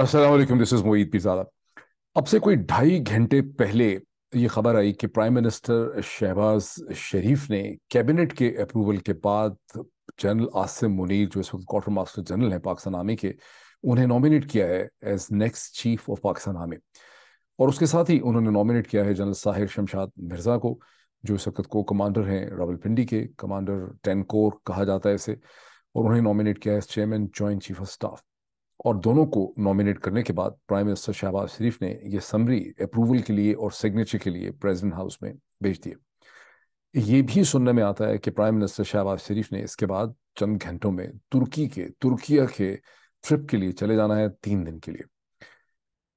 Aslam this is Moeed Pirzada अब से कोई ढाई घंटे पहले ये खबर आई कि प्राइम मिनिस्टर शहबाज शरीफ ने कैबिनेट के अप्रूवल के बाद जनरल आसिम मुनीर जो इस वक्त क्वार्टर मास्टर जनरल हैं पाकिस्तान आर्मी के उन्हें नॉमिनेट किया है as next chief of Pakistan army और उसके साथ ही उन्होंने नॉमिनेट किया है जनरल साहिर शमशाद मिर्ज़ा को जो इस वक्त को कमांडर हैं रावलपिंडी के कमांडर टेन कोर कहा जाता है इसे और उन्हें नॉमिनेट किया है chairman joint chief of staff और दोनों को नॉमिनेट करने के बाद प्राइम मिनिस्टर शहबाज शरीफ ने यह समरी अप्रूवल के लिए और सिग्नेचर के लिए प्रेसिडेंट हाउस में भेज दिए ये भी सुनने में आता है कि प्राइम मिनिस्टर शहबाज शरीफ ने इसके बाद चंद घंटों में तुर्की के तुर्किया के ट्रिप के लिए चले जाना है तीन दिन के लिए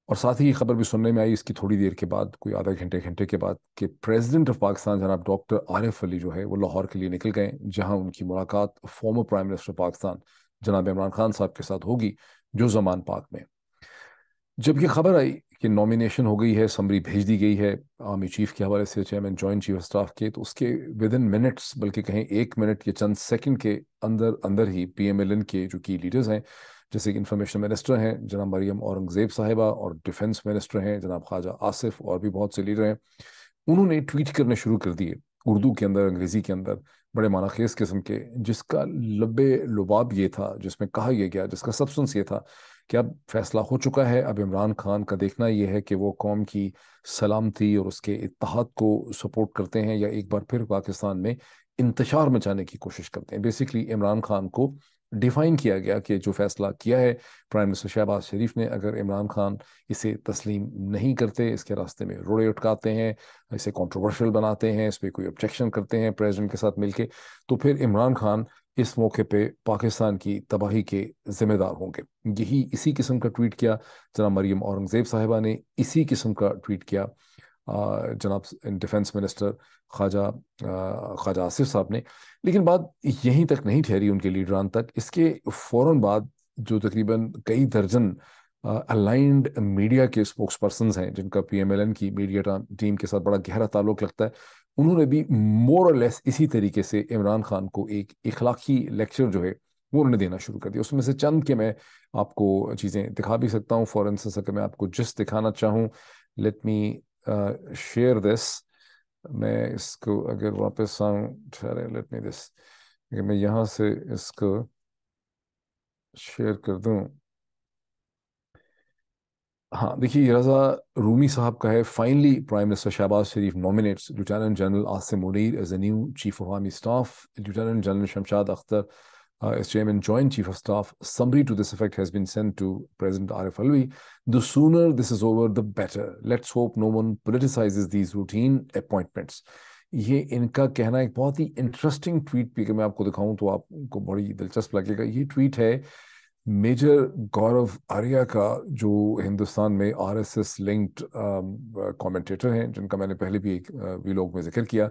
और साथ ही खबर भी सुनने में आई इसकी थोड़ी देर के बाद कोई आधा घंटे घंटे के बाद कि प्रेसिडेंट ऑफ पाकिस्तान जनाब डॉक्टर आरिफ अली जो है वो लाहौर के लिए निकल गए जहां उनकी मुलाकात फॉर्मर प्राइम मिनिस्टर पाकिस्तान जनाब इमरान खान साहब के साथ होगी जो जमान पाक में जब ये खबर आई कि नॉमिनेशन हो गई है समरी भेज दी गई है आर्मी चीफ के हवाले से chairman joint chief of staff के तो उसके विद इन मिनट्स बल्कि कहें एक मिनट या चंद सेकंड के अंदर अंदर ही पीएमएलएन के जो की लीडर्स हैं जैसे कि इन्फॉर्मेशन मिनिस्टर हैं जनाब मरियम औरंगजेब साहिबा और डिफेंस मिनिस्टर हैं जनाब ख्वाजा आसिफ और भी बहुत से लीडर हैं उन्होंने ट्वीट करने शुरू कर दिए उर्दू के अंदर अंग्रेज़ी के अंदर बड़े खेज किस्म के जिसका लबे लुबाब ये था जिसमें कहा यह गया जिसका सबसेंस ये था कि अब फैसला हो चुका है अब इमरान खान का देखना यह है कि वो कौम की सलामती और उसके इतिहाद को सपोर्ट करते हैं या एक बार फिर पाकिस्तान में इंतजार मचाने की कोशिश करते हैं बेसिकली इमरान खान को डिफाइन किया गया कि जो फैसला किया है प्राइम मिनिस्टर शहबाज शरीफ ने अगर इमरान खान इसे तस्लीम नहीं करते इसके रास्ते में रोड़े उठकाते हैं इसे कंट्रोवर्शियल बनाते हैं इस पर कोई ऑब्जेक्शन करते हैं प्रेसिडेंट के साथ मिलके तो फिर इमरान खान इस मौके पे पाकिस्तान की तबाही के जिम्मेदार होंगे यही इसी किस्म का ट्वीट किया जना मरियम औरंगज़ेब साहिबा ने इसी किस्म का ट्वीट किया जनाब डिफेंस मिनिस्टर ख्वाजा ख्वाजा आसिफ साहब ने लेकिन बात यहीं तक नहीं ठहरी उनके लीडरान तक इसके फ़ौर बाद जो तकरीबन कई दर्जन अलाइंड मीडिया के स्पोक्स पर्सन हैं जिनका पी एम एल एन की मीडिया टीम के साथ बड़ा गहरा ताल्लुक लगता है उन्होंने भी मोर और लेस इसी तरीके से इमरान खान को एक इखलाकी लेक्चर जो है वो उन्होंने देना शुरू कर दिया उसमें से चंद के मैं आपको चीज़ें दिखा भी सकता हूँ फॉर इंस्टेंस अगर मैं आपको जिस दिखाना चाहूँ लेट मी शेयर दिस मैं इसको अगर वापस आऊँ ठहरे लेट मी दिस अगर मैं यहाँ से इसको शेयर कर दूँ हाँ देखिए रजा रूमी साहब का है finally prime minister Shehbaz Sharif nominates lieutenant general Asim Munir as a new chief of army staff lieutenant general Shamshad Akhtar uh, as Chairman Joint Chief of Staff, summary to this effect has been sent to President Arif Alvi. The sooner this is over, the better. Let's hope no one politicizes these routine appointments. ये इनका कहना एक बहुत ही interesting tweet भी अगर मैं आपको दिखाऊं तो आपको बड़ी दिलचस्प लगेगा ये ट्वीट है मेजर गौरव आर्या का जो हिंदुस्तान में आरएसएस लिंक्ड कमेंटेटर हैं जिनका मैंने पहले भी एक वीलॉग में जिक्र किया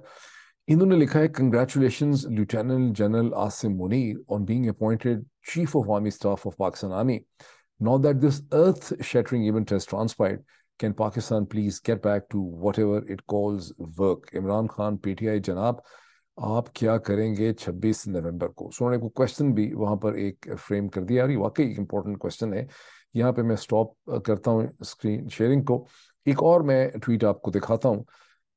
इन्होंने लिखा है congratulation lieutenant general Asim Munir on being appointed chief of army staff of Pakistan army now now that this earth shattering event has transpired, can Pakistan please get back to whatever it calls work? Imran Khan, PTI, जनाब आप क्या करेंगे 26 नवंबर को सो उन्होंने question भी वहाँ पर एक फ्रेम कर दिया और ये वाकई एक इम्पोर्टेंट क्वेश्चन है यहाँ पे मैं स्टॉप करता हूँ स्क्रीन शेयरिंग को एक और मैं ट्वीट आपको दिखाता हूँ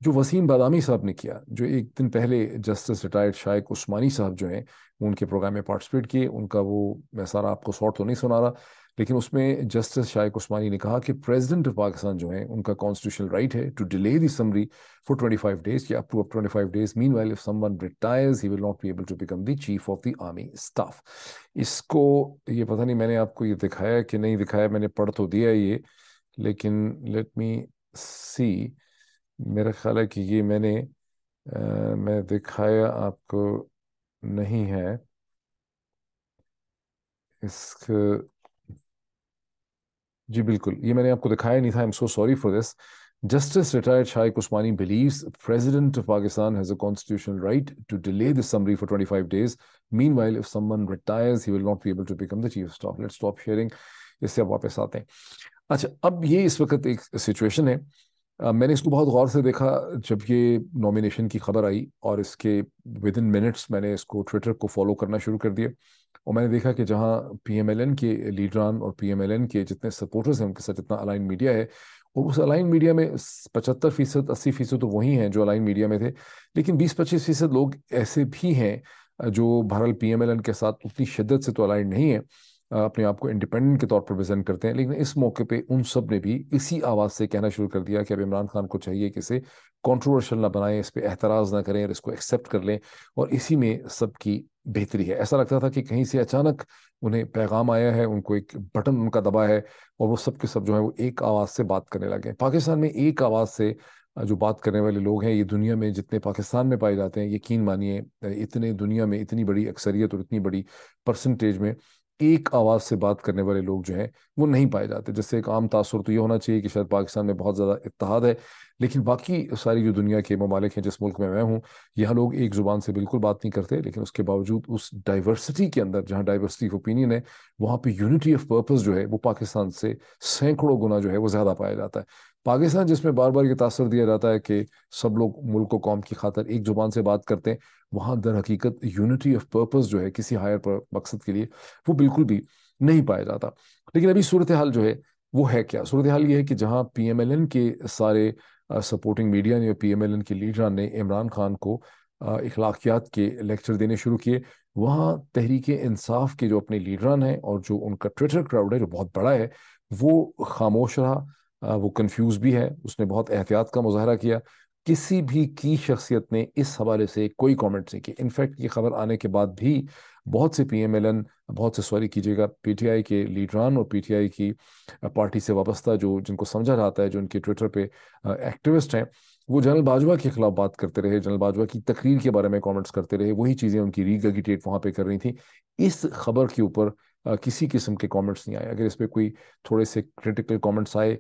जो वसीम बादामी साहब ने किया जो एक दिन पहले जस्टिस रिटायर्ड शायक उस्मानी साहब जो हैं उनके प्रोग्राम में पार्टिसिपेट किए उनका वो मैं सारा आपको शॉर्ट तो नहीं सुना रहा लेकिन उसमें जस्टिस शायक उस्मानी ने कहा कि प्रेसिडेंट ऑफ पाकिस्तान जो है उनका कॉन्स्टिट्यूशनल राइट है to delay the summary for twenty five days या up to up twenty five days mean well if someone retires he will not be able to become the chief of the army staff इसको ये पता नहीं मैंने आपको ये दिखाया कि नहीं दिखाया मैंने पढ़ तो दिया ये लेकिन लेट मी सी मेरा ख्याल है कि ये मैंने आ, मैं दिखाया आपको नहीं है इसके जी बिल्कुल ये मैंने आपको दिखाया नहीं था I am so sorry for this justice retired Shaiq Usmani believes president of Pakistan has a constitutional right to delay this summary for 25 days meanwhile if someone retires he will not be able to become the chief staff let stop sharing इससे आप वापस आते हैं अच्छा अब ये इस वक्त एक सिचुएशन है मैंने इसको बहुत गौर से देखा जब ये नॉमिनेशन की खबर आई और इसके विद इन मिनट्स मैंने इसको ट्विटर को फॉलो करना शुरू कर दिया और मैंने देखा कि जहाँ पीएमएलएन के लीडरान और पीएमएलएन के जितने सपोर्टर्स हैं उनके साथ जितना अलाइन मीडिया है और उस अलाइन मीडिया में पचहत्तर फीसद अस्सी फीसद तो वही हैं जो अलाइन मीडिया में थे लेकिन बीस पच्चीस फीसद लोग ऐसे भी हैं जो भारत पी के साथ उतनी शिद्दत से तो अलाइन नहीं है अपने आप को इंडिपेंडेंट के तौर पर प्रेजेंट करते हैं लेकिन इस मौके पे उन सब ने भी इसी आवाज़ से कहना शुरू कर दिया कि अब इमरान खान को चाहिए कि इसे कॉन्ट्रोवर्शल ना बनाएं इस पर एतराज़ ना करें और इसको एक्सेप्ट कर लें और इसी में सबकी बेहतरी है ऐसा लगता था कि कहीं से अचानक उन्हें पैगाम आया है उनको एक बटन उनका दबा है और वो सब के सब जो है वो एक आवाज़ से बात करने लगे पाकिस्तान में एक आवाज़ से जो बात करने वाले लोग हैं ये दुनिया में जितने पाकिस्तान में पाए जाते हैं यकीन मानिए इतने दुनिया में इतनी बड़ी अक्सरियत और इतनी बड़ी परसेंटेज में एक आवाज़ से बात करने वाले लोग जो हैं वो नहीं पाए जाते जिससे एक आम तासर तो ये होना चाहिए कि शायद पाकिस्तान में बहुत ज़्यादा इतिहाद है लेकिन बाकी सारी जो दुनिया के ममालिक हैं जिस मुल्क में मैं हूँ यहाँ लोग एक ज़ुबान से बिल्कुल बात नहीं करते लेकिन उसके बावजूद उस डाइवर्सिटी के अंदर जहाँ डाइवर्सिटी ऑफ ओपिनियन है वहाँ पर यूनिटी ऑफ पर्पज़ जो है वो पाकिस्तान से सैकड़ों गुना जो है वो ज़्यादा पाया जाता है पाकिस्तान जिसमें बार बार ये तासर दिया जाता है कि सब लोग मुल्क को कौम की खातर एक जुबान से बात करते हैं वहाँ दर हकीकत यूनिटी ऑफ पर्पज़ जो है किसी हायर पर मकसद के लिए वो बिल्कुल भी नहीं पाया जाता लेकिन अभी सूरत हाल जो है वो है क्या सूरत हाल ये है कि जहाँ पी एम एल एन के सारे सपोर्टिंग मीडिया ने पी एम एल एन के लीडरान ने इमरान खान को इखलाकियात के लेक्चर देने शुरू किए वहाँ तहरीक इंसाफ के जो अपने लीडरान हैं और जो उनका ट्विटर क्राउड है जो बहुत बड़ा है वो खामोश रहा वो कंफ्यूज भी है उसने बहुत एहतियात का मुजाहरा किया किसी भी की शख्सियत ने इस हवाले से कोई कमेंट्स नहीं किया इनफैक्ट ये खबर आने के बाद भी बहुत से पी एम एल एन बहुत से सॉरी कीजिएगा पी टी आई के लीडरान और पी टी आई की पार्टी से वाबस्ता जो जिनको समझा जाता है जो उनके ट्विटर पे एक्टिविस्ट हैं वो जनरल बाजवा के खिलाफ बात करते रहे जनरल बाजवा की तकरीर के बारे में कॉमेंट्स करते रहे वही चीज़ें उनकी रीगेगिटेट वहाँ पर कर रही थी इस खबर के ऊपर किसी किस्म के कमेंट्स नहीं आए अगर इस पर कोई थोड़े से क्रिटिकल कमेंट्स आए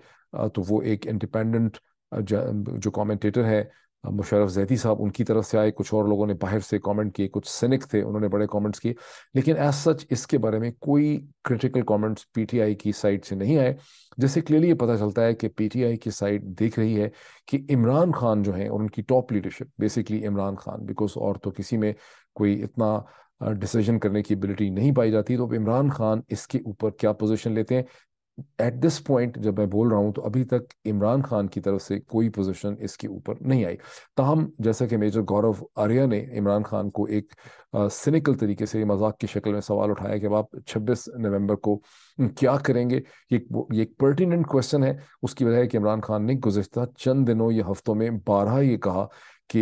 तो वो एक इंडिपेंडेंट जो कमेंटेटर है मुशरफ जैदी साहब उनकी तरफ से आए कुछ और लोगों ने बाहर से कमेंट किए कुछ सैनिक थे उन्होंने बड़े कमेंट्स किए लेकिन एज सच इसके बारे में कोई क्रिटिकल कमेंट्स पीटीआई की साइड से नहीं आए जैसे क्लियरली ये पता चलता है कि पीटीआई की साइड देख रही है कि इमरान खान जो है और उनकी top leadership basically Imran Khan because और तो किसी में कोई इतना डिसीजन करने की एबिलिटी नहीं पाई जाती तो अब इमरान खान इसके ऊपर क्या पोजीशन लेते हैं एट दिस पॉइंट जब मैं बोल रहा हूं तो अभी तक इमरान खान की तरफ से कोई पोजीशन इसके ऊपर नहीं आई तहम जैसा कि मेजर गौरव आर्या ने इमरान खान को एक सिनिकल तरीके से मजाक की शक्ल में सवाल उठाया कि आप 26 नवंबर को क्या करेंगे ये ये एक पर्टिनेंट क्वेश्चन है उसकी वजह है कि इमरान खान ने गुजशत चंद दिनों या हफ्तों में बारह ये कहा कि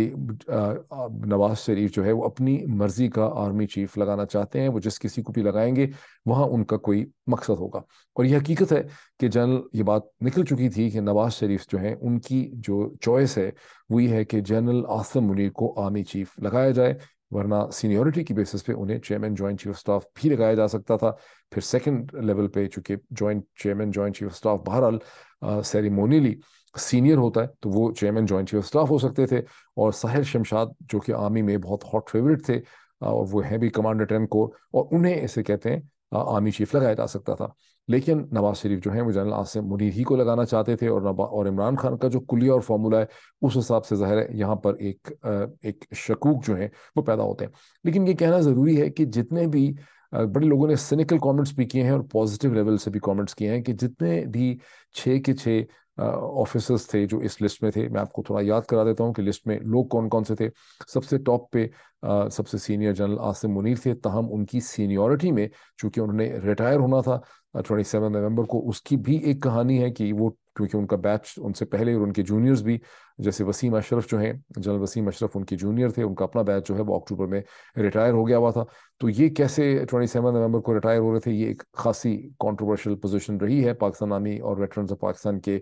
नवाज शरीफ जो है वो अपनी मर्जी का आर्मी चीफ लगाना चाहते हैं वो जिस किसी को भी लगाएंगे वहाँ उनका कोई मकसद होगा और यह हकीकत है कि जनरल ये बात निकल चुकी थी कि नवाज शरीफ जो हैं उनकी जो चॉइस है वो ये है कि जनरल आसम मुनीर को आर्मी चीफ लगाया जाए वरना सीनियोरिटी की बेसिस पे उन्हें chairman joint chief of staff भी लगाया जा सकता था फिर सेकंड लेवल पे चूंकि joint chairman joint chief of staff बहरहाल सेरेमोनीली सीनियर होता है तो वो chairman joint chief of staff हो सकते थे और साहिर शमशाद जो कि आर्मी में बहुत हॉट फेवरेट थे और वो हैं भी कमांडर टेन कोर और उन्हें ऐसे कहते हैं आर्मी चीफ लगाया जा सकता था लेकिन नवाज शरीफ जो है वो जनरल आसिम मुनीर ही को लगाना चाहते थे और नवा और इमरान खान का जो कुलिया और फार्मूला है उस हिसाब से ज़ाहिर है यहाँ पर एक एक शकूक जो है वो पैदा होते हैं लेकिन ये कहना ज़रूरी है कि जितने भी बड़े लोगों ने सिनिकल कमेंट्स भी किए हैं और पॉजिटिव लेवल से भी कमेंट्स किए हैं कि जितने भी छः के छः ऑफिसर्स थे जो इस लिस्ट में थे मैं आपको थोड़ा याद करा देता हूँ कि लिस्ट में लोग कौन कौन से थे सबसे टॉप पे आ, सबसे सीनियर जनरल आसिम मुनीर थे तहम उनकी सीनियरिटी में चूंकि उन्होंने रिटायर होना था ट्वेंटी सेवन नवम्बर को उसकी भी एक कहानी है कि वो क्योंकि उनका बैच उनसे पहले और उनके जूनियर्स भी जैसे वसीम अशरफ जो हैं जनरल वसीम अशरफ उनके जूनियर थे उनका अपना बैच जो है वो अक्टूबर में रिटायर हो गया हुआ था तो ये कैसे ट्वेंटी सेवन नवंबर को रिटायर हो रहे थे ये एक खासी कॉन्ट्रोवर्शियल पोजिशन रही है पाकिस्तान आर्मी और वेटरन ऑफ पाकिस्तान के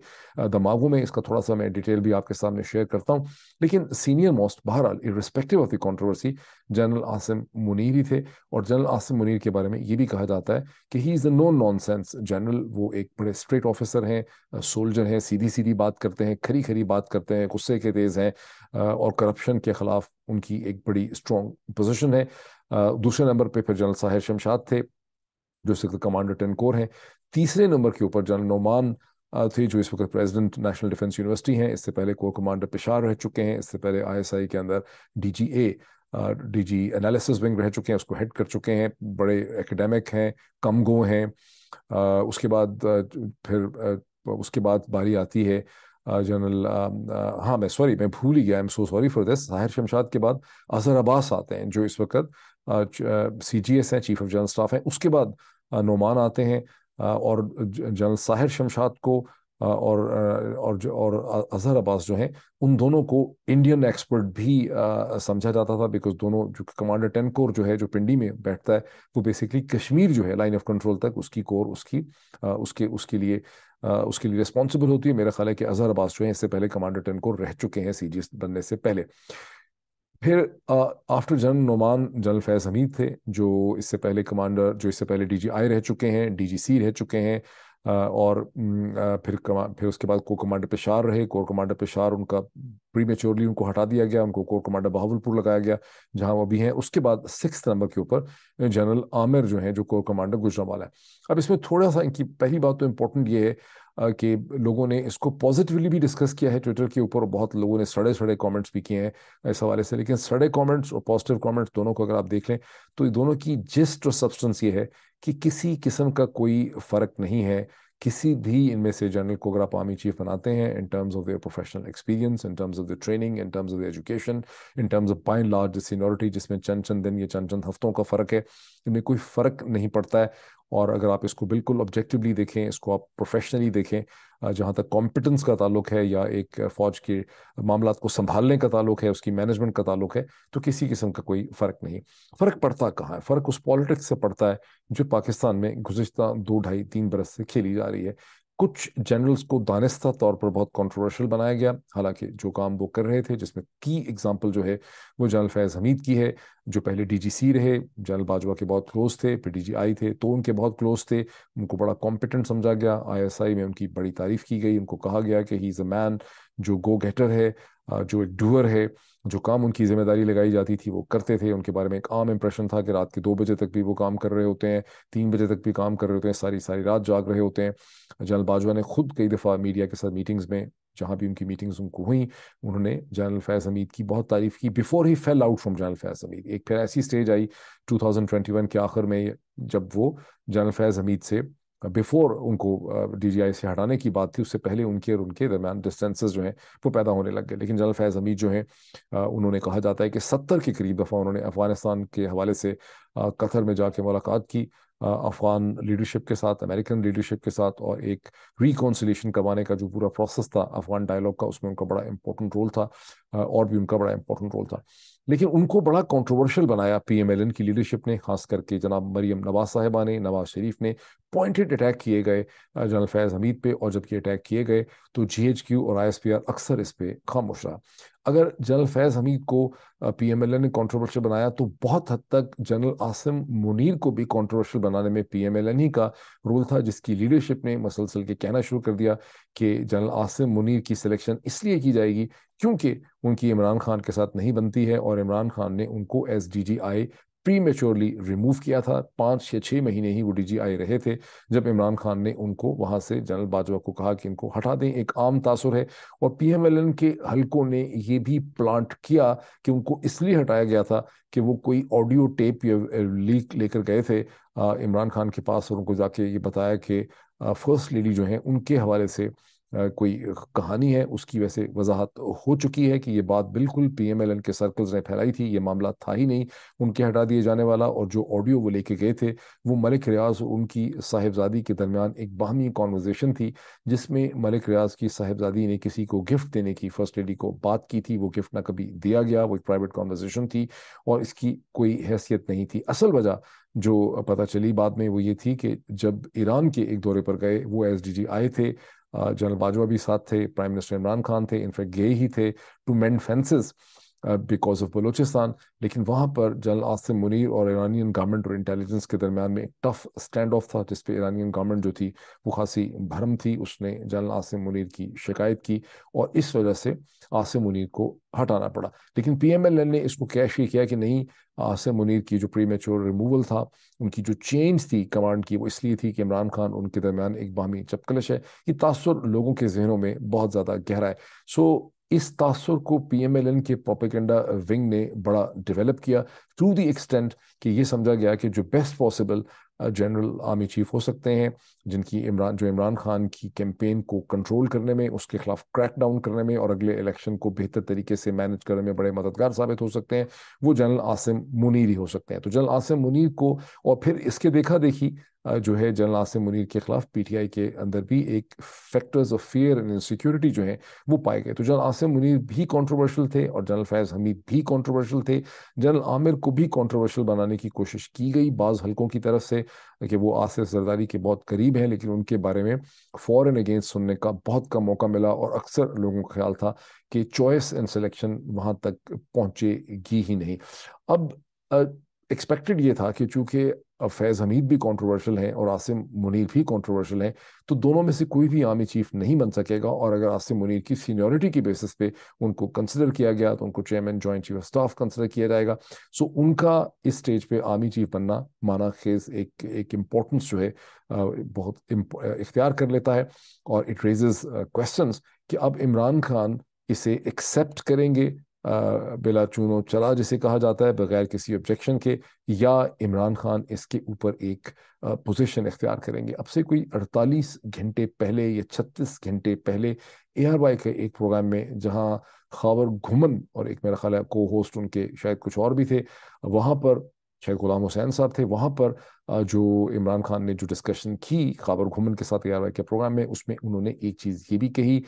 दमागों में इसका थोड़ा सा मैं डिटेल भी आपके सामने शेयर करता हूँ लेकिन सीनियर मोस्ट बहरहाल irrespective of the controversy general Asim Munir ही थे और जनरल आसिम मुनीर के बारे में ये भी कहा जाता है कि he is a no nonsense general वो एक बड़े स्ट्रेट ऑफिसर हैं सोल्जर हैं सीधी सीधी बात करते हैं खरी खरी बात करते हैं गुस्से के तेज हैं और करप्शन के खिलाफ उनकी एक बड़ी स्ट्रॉन्ग पोजिशन है दूसरे नंबर पर फिर जनरल साहिर शमशाद थे जो सिख कमांडर टेन कोर हैं तीसरे नंबर के ऊपर जनरल नोमान थे जो इस वक्त प्रेसिडेंट नेशनल डिफेंस यूनिवर्सिटी हैं इससे पहले कोर कमांडर पिशार रह चुके हैं इससे पहले आईएसआई के अंदर डीजीए डीजी एनालिसिस विंग रह चुके हैं उसको हेड कर चुके हैं बड़े एकेडमिक हैं कम गो हैं उसके बाद फिर उसके बाद बारी आती है जनरल हाँ मैं सॉरी मैं भूल ही गया I am so sorry for this Sahir Shamshad के बाद अजहर अब्बास आते हैं जो इस वक्त सी जी एस हैं चीफ ऑफ जनरल स्टाफ हैं उसके बाद नोमान आते हैं और जनरल साहिर शमशाद को और और और अजहर अब्बास जो हैं उन दोनों को इंडियन एक्सपर्ट भी समझा जाता था बिकॉज दोनों जो कमांडर टेन कोर जो है जो पिंडी में बैठता है वो बेसिकली कश्मीर जो है लाइन ऑफ कंट्रोल तक उसकी कोर उसकी उसके उसके लिए उसके लिए रिस्पॉन्सिबल होती है मेरा ख्याल है कि अजहर अब्बास जो है इससे पहले कमांडर टेन को रह चुके हैं सी बनने से पहले फिर after general Noman general Faiz Hameed थे जो इससे पहले कमांडर जो इससे पहले डीजीआई रह चुके हैं डीजीसी रह चुके हैं और फिर फिर उसके बाद कोर कमांडर पेशार रहे कोर कमांडर पेशार उनका प्री मेच्योरली उनको हटा दिया गया उनको कोर कमांडर बहावलपुर लगाया गया जहां वो भी हैं उसके बाद सिक्स नंबर के ऊपर जनरल आमिर जो है जो कोर कमांडर गुजरा वाला है अब इसमें थोड़ा सा इनकी पहली बात तो इम्पोर्टेंट ये है कि लोगों ने इसको पॉजिटिवली भी डिस्कस किया है ट्विटर के ऊपर बहुत लोगों ने सड़े सड़े कमेंट्स भी किए हैं इस हवाले से लेकिन सड़े कमेंट्स और पॉजिटिव कमेंट्स दोनों को अगर आप देख लें तो दोनों की जिस्ट और सब्सटेंस ये है कि किसी किस्म का कोई फ़र्क नहीं है किसी भी इनमें से जनरल को अगर आप आर्मी चीफ बनाते हैं in terms of their professional experience in terms of the training in terms of the education in terms of by large seniority जिसमें चंद चंद दिन या चंद चंद हफ्तों का फ़र्क है इनमें कोई फ़र्क नहीं पड़ता है और अगर आप इसको बिल्कुल ऑब्जेक्टिवली देखें इसको आप प्रोफेशनली देखें जहाँ तक कॉम्पिटेंस का ताल्लुक है या एक फ़ौज के मामला को संभालने का ताल्लुक है उसकी मैनेजमेंट का ताल्लुक है तो किसी किस्म का कोई फ़र्क नहीं फ़र्क पड़ता कहाँ है फ़र्क उस पॉलिटिक्स से पड़ता है जो पाकिस्तान में गुजशत दो ढाई तीन बरस से खेली जा रही है कुछ जनरल्स को दानिस्ता तौर पर बहुत कंट्रोवर्शियल बनाया गया हालांकि जो काम वो कर रहे थे जिसमें की एग्जांपल जो है वो जनरल फैज़ हमीद की है जो पहले डीजीसी रहे जनरल बाजवा के बहुत क्लोज थे फिर डीजीआई थे तो उनके बहुत क्लोज थे उनको बड़ा कॉम्पिटेंट समझा गया आईएसआई में उनकी बड़ी तारीफ की गई उनको कहा गया कि ही इज़ अ मैन जो गो गेटर है जो एक डूअर है जो काम उनकी जिम्मेदारी लगाई जाती थी वो करते थे उनके बारे में एक आम इंप्रेशन था कि रात के दो बजे तक भी वो काम कर रहे होते हैं तीन बजे तक भी काम कर रहे होते हैं सारी सारी रात जाग रहे होते हैं जनरल बाजवा ने खुद कई दफ़ा मीडिया के साथ मीटिंग्स में जहाँ भी उनकी मीटिंग्स उनको हुई उन्होंने जनरल फैज़ हमीद की बहुत तारीफ की बिफोर ही fell out from general Faiz Hameed एक फिर ऐसी स्टेज आई टू के आखिर में जब वो जनरल फैज़ हमीद से बिफोर उनको डीजीआई से हटाने की बात थी उससे पहले उनके और उनके दरमियान डिस्टेंसेज जो हैं वो पैदा होने लग गए लेकिन जनरल फैज़ हमीद जो हैं उन्होंने कहा जाता है कि सत्तर के करीब दफ़ा उन्होंने अफगानिस्तान के हवाले से कतर में जाके मुलाकात की अफगान लीडरशिप के साथ अमेरिकन लीडरशिप के साथ और एक रिकॉन्सिलेशन करवाने का जो पूरा प्रोसेस था अफगान डायलॉग का उसमें उनका बड़ा इंपॉर्टेंट रोल था और भी उनका बड़ा इंपॉर्टेंट रोल था लेकिन उनको बड़ा कंट्रोवर्शियल बनाया पीएमएलएन की लीडरशिप ने खास करके जनाब मरियम नवाज साहिबा ने नवाज शरीफ ने पॉइंटेड अटैक किए गए जनरल फैज़ हमीद पे और जबकि अटैक किए गए तो जीएचक्यू और आईएसपीआर अक्सर इस पर खामोश रहा अगर जनरल फैज़ हमीद को पीएमएलएन ने कंट्रोवर्शियल बनाया तो बहुत हद तक जनरल आसिम मुनीर को भी कंट्रोवर्शियल बनाने में पीएमएलएन ही का रोल था जिसकी लीडरशिप ने मसलसल के कहना शुरू कर दिया कि जनरल आसिम मुनीर की सिलेक्शन इसलिए की जाएगी क्योंकि उनकी इमरान खान के साथ नहीं बनती है और इमरान खान ने उनको as D G I prematurely remove किया था पाँच या छः महीने ही वो डी जी आई रहे थे जब इमरान खान ने उनको वहाँ से जनरल बाजवा को कहा कि इनको हटा दें एक आम तासर है और पी एम एल एन के हल्कों ने ये भी प्लांट किया कि उनको इसलिए हटाया गया था कि वो कोई ऑडियो टेप या लीक लेकर गए थे इमरान खान के पास और उनको जाके ये बताया कि फ़र्स्ट लेडी जो हैं उनके हवाले से कोई कहानी है उसकी वैसे वजाहत हो चुकी है कि ये बात बिल्कुल पीएमएलएन के सर्कल्स ने फैलाई थी ये मामला था ही नहीं उनके हटा दिए जाने वाला और जो ऑडियो वो लेके गए थे वो मलिक रियाज उनकी साहेबजादी के दरमियान एक बाहमी कॉन्वर्जेशन थी जिसमें मलिक रियाज की साहेबजादी ने किसी को गिफ्ट देने की फर्स्ट लेडी को बात की थी वो गिफ्ट ना कभी दिया गया वो एक प्राइवेट कॉन्वर्जेशन थी और इसकी कोई हैसियत नहीं थी असल वजह जो पता चली बाद में वो ये थी कि जब ईरान के एक दौरे पर गए वो एस आए थे जनरल बाजवा भी साथ थे प्राइम मिनिस्टर इमरान खान थे इनफैक्ट गए ही थे to mend fences because of Balochistan लेकिन वहाँ पर जनरल आसिम मुनीर और ईरानियन गवर्नमेंट और इंटेलिजेंस के दरमियान में एक टफ स्टैंड ऑफ था जिसपे ईरानियन गवर्नमेंट जो थी वो खासी भरम थी उसने जनरल आसिम मुनीर की शिकायत की और इस वजह से आसिम मुनीर को हटाना पड़ा लेकिन पी एम एल एन ने इसको कैश ये किया कि नहीं आसिम मुनीर की जो प्री मेच्योर रिमूवल था उनकी जो चेंज थी कमांड की वो इसलिए थी कि इमरान खान उनके दरमियान एक बाहमी चपकलश है ये तासर लोगों के जहनों में बहुत ज़्यादा गहरा है सो इस तासर को पी एम एल एन के पॉपिकंडा विंग ने बड़ा डिवेलप किया टू दी एक्सटेंट कि ये समझा गया कि जो best possible general army chief हो सकते हैं जिनकी इमरान जो इमरान खान की कैंपेन को कंट्रोल करने में उसके खिलाफ क्रैक डाउन करने में और अगले इलेक्शन को बेहतर तरीके से मैनेज करने में बड़े मददगार साबित हो सकते हैं वो जनरल आसिम मुनीर ही हो सकते हैं तो जनरल आसिम मुनीर को और फिर इसके देखा देखी जो है जनरल आसिम मुनीर के खिलाफ पीटीआई के अंदर भी एक factors of fear and insecurity जो है वो पाए गए तो जनरल आसिम मुनीर भी कंट्रोवर्शियल थे और जनरल फैज़ हमीद भी कंट्रोवर्शियल थे जनरल आमिर को भी कंट्रोवर्शियल बनाने की कोशिश की गई बाज़ हलकों की तरफ से कि वो आसिफ जरदारी के बहुत करीब हैं लेकिन उनके बारे में फॉर एंड अगेंस्ट सुनने का बहुत कम मौका मिला और अक्सर लोगों का ख्याल था कि चॉइस एंड सिलेक्शन वहाँ तक पहुँचेगी ही नहीं अब एक्सपेक्टेड ये था कि चूंकि फैज़ हमीद भी कंट्रोवर्शियल हैं और आसिम मुनीर भी कंट्रोवर्शियल हैं तो दोनों में से कोई भी आर्मी चीफ नहीं बन सकेगा और अगर आसिम मुनीर की सीनियरिटी की बेसिस पे उनको कंसिडर किया गया तो उनको chairman joint chief of staff consider किया जाएगा सो उनका इस स्टेज पे आर्मी चीफ बनना माना खेज एक एक इम्पोर्टेंस जो है बहुत इख्तियार कर लेता है और इट रेजेज क्वेश्चन कि अब इमरान खान इसे एक्सेप्ट करेंगे बिला चूनो चला जिसे कहा जाता है बगैर किसी ऑब्जेक्शन के या इमरान खान इसके ऊपर एक पोजीशन इख्तियार करेंगे अब से कोई 48 घंटे पहले या 36 घंटे पहले ए आर वाई के एक प्रोग्राम में जहां खाबर घुमन और एक मेरा ख्याल है को होस्ट उनके शायद कुछ और भी थे वहां पर शायद गुलाम हुसैन साहब थे वहाँ पर जो इमरान खान ने जो डिस्कशन की खबर घुमन के साथ ग्यारह के प्रोग्राम में उसमें उन्होंने एक चीज़ ये भी कही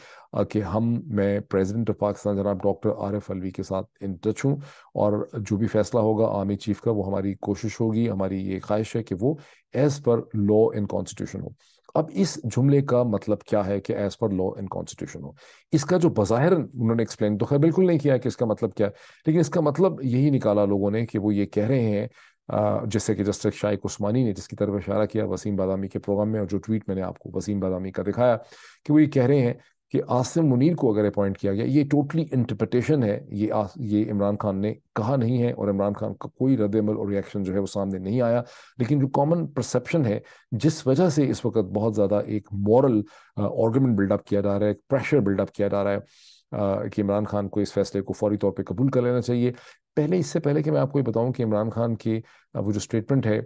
कि हम मैं प्रेसिडेंट ऑफ पाकिस्तान जनाब डॉक्टर आर एफ अलवी के साथ इन टच हूँ और जो भी फैसला होगा आर्मी चीफ का वो हमारी कोशिश होगी हमारी ये ख्वाहिश है कि वो as per law and constitution हो अब इस जुमले का मतलब क्या है कि as per law and constitution हो इसका जो बज़ाहिर उन्होंने एक्सप्लेन तो खैर बिल्कुल नहीं किया कि इसका मतलब क्या है लेकिन इसका मतलब यही निकाला लोगों ने कि वो ये कह रहे हैं जैसे कि जस्टिस शाइक उस्मानी ने जिसकी तरफ इशारा किया वसीम बादामी के प्रोग्राम में और जो ट्वीट मैंने आपको वसीम बादामी का दिखाया कि वो ये कह रहे हैं कि आसिम मुनीर को अगर अपॉइंट किया गया ये टोटली इंटरप्रटेशन है ये आस, ये इमरान खान ने कहा नहीं है और इमरान खान का कोई रद्दमल और रिएक्शन जो है वो सामने नहीं आया लेकिन जो कॉमन परसेप्शन है जिस वजह से इस वक्त बहुत ज़्यादा एक मॉरल ऑर्गूमेंट बिल्डअप किया जा रहा है प्रेशर बिल्डअप किया जा रहा है आ, कि इमरान खान को इस फैसले को फौरी तौर पर कबूल कर लेना चाहिए पहले इससे पहले कि मैं आपको ये बताऊँ कि इमरान खान के वो जो स्टेटमेंट है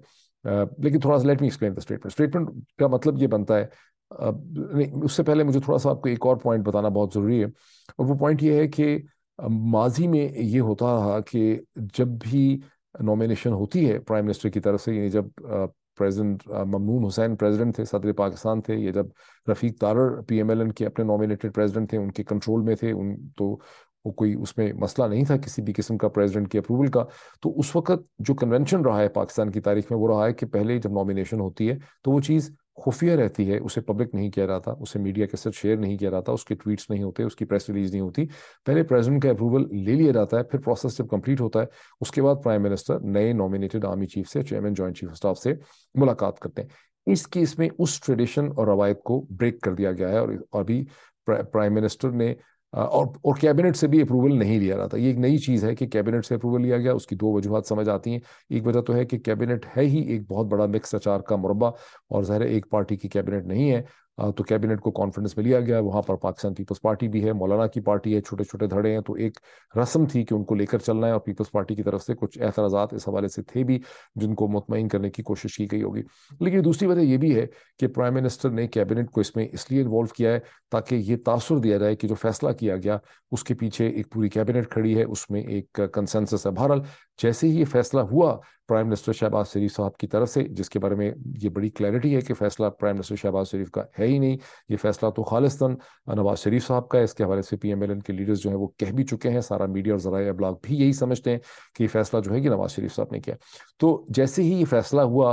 लेकिन थोड़ा सा let me explain the statement statement का मतलब ये बनता है उससे पहले मुझे थोड़ा सा आपको एक और पॉइंट बताना बहुत ज़रूरी है और वो पॉइंट ये है कि माजी में ये होता रहा कि जब भी नॉमिनेशन होती है प्राइम मिनिस्टर की तरफ से यानी जब प्रेसिडेंट ममनून हुसैन प्रेसिडेंट थे सदर पाकिस्तान थे या जब रफ़ीक तारर पीएमएलएन के अपने नॉमिनेटेड प्रेजिडेंट थे उनके कंट्रोल में थे उन तो वो कोई उसमें मसला नहीं था किसी भी किस्म का प्रेसिडेंट के अप्रूवल का तो उस वक्त जो कन्वेंशन रहा है पाकिस्तान की तारीख में वो रहा है कि पहले जब नॉमिनेशन होती है तो वो चीज़ खुफिया रहती है उसे पब्लिक नहीं किया जाता उसे मीडिया के साथ शेयर नहीं किया जाता उसके ट्वीट्स नहीं होते उसकी प्रेस रिलीज नहीं होती पहले प्रेसिडेंट का अप्रूवल ले लिया जाता है फिर प्रोसेस जब कंप्लीट होता है उसके बाद प्राइम मिनिस्टर नए नॉमिनेटेड आर्मी चीफ से chairman joint chief of staff से मुलाकात करते हैं इस केस में उस ट्रेडिशन और रवायत को ब्रेक कर दिया गया है और अभी प्राइम मिनिस्टर ने और और कैबिनेट से भी अप्रूवल नहीं लिया रहा था ये एक नई चीज़ है कि कैबिनेट से अप्रूवल लिया गया उसकी दो वजूहत समझ आती हैं एक वजह तो है कि कैबिनेट है ही एक बहुत बड़ा मिक्स अचार का मुरबा और ज़ाहिर एक पार्टी की कैबिनेट नहीं है तो कैबिनेट को कॉन्फ्रेंस में लिया गया वहां पर पाकिस्तान पीपल्स पार्टी भी है मौलाना की पार्टी है छोटे छोटे धड़े हैं तो एक रस्म थी कि उनको लेकर चलना है और पीपल्स पार्टी की तरफ से कुछ एतराजा इस हवाले से थे भी जिनको मुतमिन करने की कोशिश की गई होगी लेकिन दूसरी वजह यह भी है कि प्राइम मिनिस्टर ने कैबिनेट को इसमें इसलिए इन्वॉल्व किया है ताकि ये तासर दिया जाए कि जो फैसला किया गया उसके पीछे एक पूरी कैबिनेट खड़ी है उसमें एक कंसेंसस है बहरहाल जैसे ही ये फैसला हुआ प्राइम मिनिस्टर शहबाज शरीफ साहब की तरफ से जिसके बारे में ये बड़ी क्लैरिटी है कि फैसला प्राइम मिनिस्टर शहबाज शरीफ का है ही नहीं ये फैसला तो खालिस्तान नवाज शरीफ साहब का है इसके हवाले से पी एम एल एन के लीडर्स जो हैं वो कह भी चुके हैं सारा मीडिया और जरा ब्लॉग भी यही समझते हैं कि ये फैसला जो है कि नवाज शरीफ साहब ने किया तो जैसे ही ये फैसला हुआ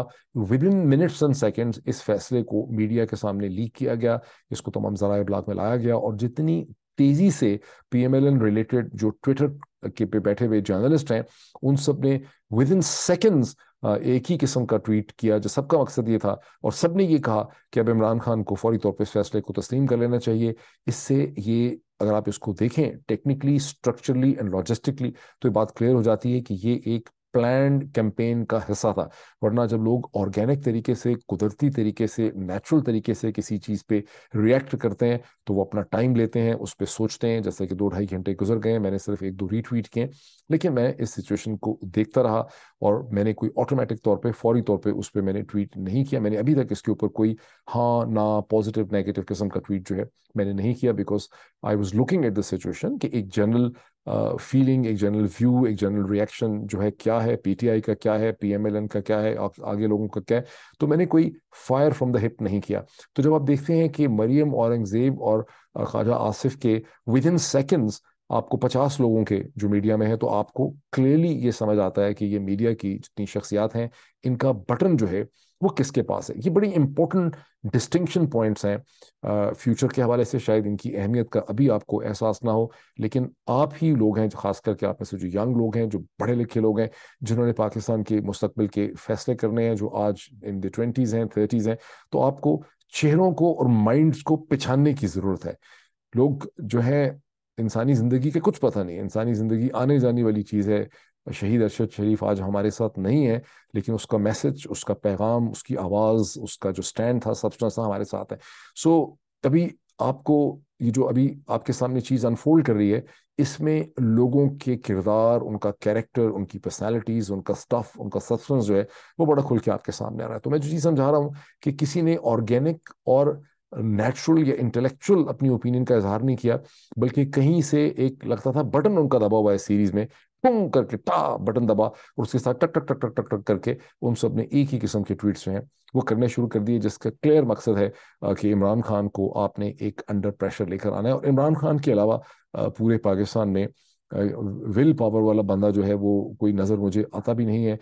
within minutes and seconds इस फैसले को मीडिया के सामने लीक किया गया इसको तमाम जरा अबलाग में लाया गया और जितनी तेजी से P M L N related जो ट्विटर के पे बैठे हुए जर्नलिस्ट हैं उन सब ने विद इन सेकेंड्स एक ही किस्म का ट्वीट किया जो सबका मकसद ये था और सब ने ये कहा कि अब इमरान खान को फौरी तौर पर इस फैसले को तस्लीम कर लेना चाहिए इससे ये अगर आप इसको देखें टेक्निकली स्ट्रक्चरली एंड लॉजिस्टिकली तो ये बात क्लियर हो जाती है कि ये एक प्लैंड कैंपेन का हिस्सा था वरना जब लोग ऑर्गेनिक तरीके से कुदरती तरीके से नेचुरल तरीके से किसी चीज़ पे रिएक्ट करते हैं तो वो अपना टाइम लेते हैं उस पर सोचते हैं जैसे कि दो ढाई घंटे गुजर गए मैंने सिर्फ एक दो रीट्वीट किए लेकिन मैं इस सिचुएशन को देखता रहा और मैंने कोई ऑटोमेटिक तौर पर फौरी तौर पर उस पर मैंने ट्वीट नहीं किया मैंने अभी तक इसके ऊपर कोई हाँ ना पॉजिटिव नेगेटिव किस्म का ट्वीट जो है मैंने नहीं किया because I was looking at the situation कि एक जनरल फीलिंग एक जनरल व्यू एक जनरल रिएक्शन जो है क्या है पीटीआई का क्या है पीएमएलएन का क्या है आगे लोगों का क्या है तो मैंने कोई फायर फ्रॉम द हिप नहीं किया तो जब आप देखते हैं कि मरियम औरंगजेब और ख्वाजा आसिफ के विद इन सेकेंड्स आपको पचास लोगों के जो मीडिया में है तो आपको क्लियरली ये समझ आता है कि ये मीडिया की जितनी शख्सियात हैं इनका बटन जो है वो किसके पास है ये बड़ी इंपॉर्टेंट डिस्टिंक्शन पॉइंट्स हैं फ्यूचर के हवाले से शायद इनकी अहमियत का अभी आपको एहसास ना हो लेकिन आप ही लोग हैं जो खास करके आप में से जो यंग लोग हैं जो पढ़े लिखे लोग हैं जिन्होंने पाकिस्तान के मुस्तबिल के फैसले करने हैं जो आज इन द ट्वेंटीज़ हैं थर्टीज़ हैं तो आपको चेहरों को और माइंड्स को पिछानने की ज़रूरत है लोग जो है इंसानी ज़िंदगी के कुछ पता नहीं इंसानी ज़िंदगी आने जाने वाली चीज़ है शहीद अरशद शरीफ आज हमारे साथ नहीं है लेकिन उसका मैसेज उसका पैगाम उसकी आवाज़ उसका जो स्टैंड था सब्सटेंस था हमारे साथ है सो so, तभी आपको ये जो अभी आपके सामने चीज़ अनफोल्ड कर रही है इसमें लोगों के किरदार उनका कैरेक्टर उनकी पर्सनालिटीज़ उनका स्टफ़ उनका सब्सटेंस जो है वो बड़ा खुल के आपके सामने आ रहा है तो मैं जो चीज़ समझा रहा हूँ कि किसी ने ऑर्गेनिक और नेचुरल या इंटेलेक्चुअल अपनी ओपिनियन का इजहार नहीं किया बल्कि कहीं से एक लगता था बटन उनका दबा हुआ है सीरीज में पुंग करके टा बटन दबा और उसके साथ टक टक टक टक टक टक करके उन सब ने एक ही किस्म के ट्वीट्स हैं वो करने शुरू कर दिए जिसका क्लियर मकसद है कि इमरान खान को आपने एक अंडर प्रेशर लेकर आना है और इमरान खान के अलावा पूरे पाकिस्तान में विल पावर वाला बंदा जो है वो कोई नज़र मुझे आता भी नहीं है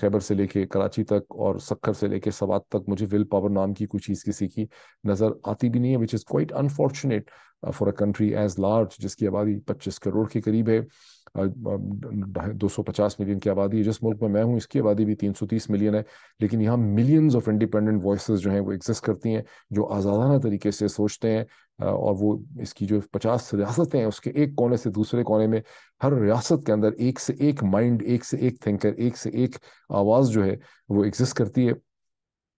खैबर से लेके कराची तक और सखर से लेके सवात तक मुझे विल पावर नाम की कोई चीज़ किसी की नज़र आती भी नहीं है which is quite unfortunate for a country as large जिसकी आबादी 25 करोड़ के करीब है दो सौ पचास मिलियन की आबादी है जिस मुल्क में मैं हूँ इसकी आबादी भी तीन सौ तीस मिलियन है लेकिन यहाँ मिलियंस ऑफ इंडिपेंडेंट वॉइस जो हैं वो एग्जिस्ट करती हैं जो आज़ादाना तरीके से सोचते हैं और वो इसकी जो पचास रियासतें हैं उसके एक कोने से दूसरे कोने में हर रियासत के अंदर एक से एक माइंड एक से एक थिंकर एक से एक आवाज़ जो है वो एग्जिस्ट करती है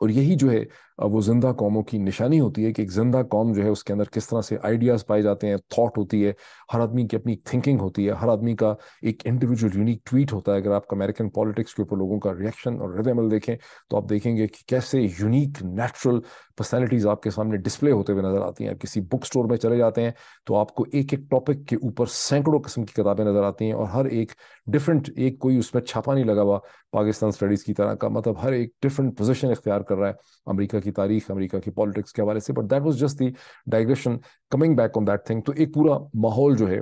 और यही जो है वो जिंदा कौमों की निशानी होती है कि एक जिंदा कौम जो है उसके अंदर किस तरह से आइडियाज़ पाए जाते हैं थॉट होती है हर आदमी की अपनी थिंकिंग होती है हर आदमी का एक इंडिविजुअल यूनिक ट्वीट होता है अगर आप अमेरिकन पॉलिटिक्स के ऊपर लोगों का रिएक्शन और रदमल देखें तो आप देखेंगे कि कैसे यूनिक नेचुरल पर्सनैलिटीज़ आपके सामने डिस्प्ले होते हुए नज़र आती हैं आप किसी बुक स्टोर में चले जाते हैं तो आपको एक एक टॉपिक के ऊपर सैकड़ों किस्म की किताबें नज़र आती हैं और हर एक डिफरेंट एक कोई उसमें छापा नहीं लगा हुआ पाकिस्तान स्टडीज़ की तरह का मतलब हर एक डिफरेंट पोजिशन इख्तियार कर रहा है अमरीका की की तारीख अमेरिका की पॉलिटिक्स के हवाले से but that was just the digression coming back on that thing तो एक पूरा माहौल जो है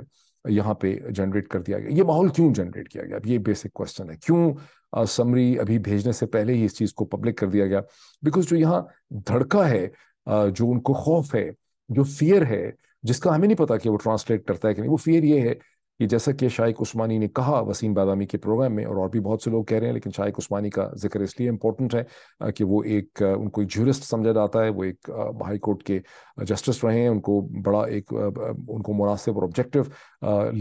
यहाँ पे जनरेट कर दिया गया ये माहौल क्यों जनरेट किया गया अब ये बेसिक क्वेश्चन है क्यों समरी अभी भेजने से पहले ही इस चीज़ को पब्लिक कर दिया गया बिकॉज जो यहाँ धड़का है जो उनको खौफ है जो फियर है जिसका हमें नहीं पता कि वो ट्रांसलेट करता है कि नहीं वो फियर ये है कि जैसा कि शाइक उस्मानी ने कहा वसीम बादामी के प्रोग्राम में और और भी बहुत से लोग कह रहे हैं लेकिन शाइक उस्मानी का जिक्र इसलिए इम्पोर्टेंट है कि वो एक उनको एक जूरिस्ट समझा जाता है वो एक हाई कोर्ट के जस्टिस रहे हैं उनको बड़ा एक उनको मुनासिब और ऑब्जेक्टिव